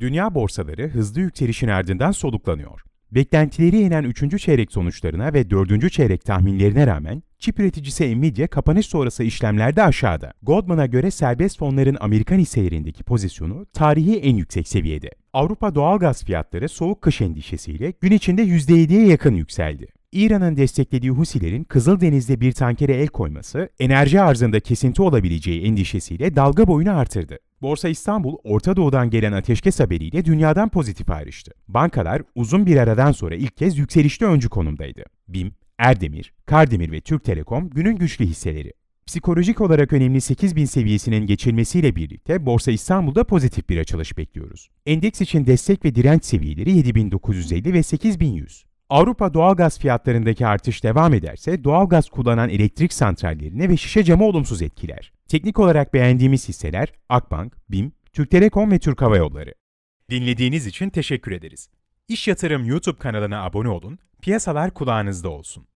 Dünya borsaları hızlı yükselişin ardından soluklanıyor. Beklentileri inen 3. çeyrek sonuçlarına ve 4. çeyrek tahminlerine rağmen çip üreticisi Nvidia kapanış sonrası işlemlerde aşağıda. Goldman'a göre serbest fonların Amerikan hisselerindeki pozisyonu tarihi en yüksek seviyede. Avrupa doğalgaz fiyatları soğuk kış endişesiyle gün içinde %7'ye yakın yükseldi. İran'ın desteklediği Husilerin Kızıldeniz'de bir tankere el koyması, enerji arzında kesinti olabileceği endişesiyle dalga boyunu artırdı. Borsa İstanbul, Orta Doğu'dan gelen ateşkes haberiyle dünyadan pozitif ayrıştı. Bankalar uzun bir aradan sonra ilk kez yükselişte öncü konumdaydı. BİM, Erdemir, Kardemir ve Türk Telekom günün güçlü hisseleri. Psikolojik olarak önemli 8000 seviyesinin geçilmesiyle birlikte Borsa İstanbul'da pozitif bir açılış bekliyoruz. Endeks için destek ve direnç seviyeleri 7950 ve 8100. Avrupa doğalgaz fiyatlarındaki artış devam ederse doğalgaz kullanan elektrik santrallerine ve şişe cama olumsuz etkiler. Teknik olarak beğendiğimiz hisseler Akbank, BİM, Türk Telekom ve Türk Hava Yolları. Dinlediğiniz için teşekkür ederiz. İş Yatırım YouTube kanalına abone olun, piyasalar kulağınızda olsun.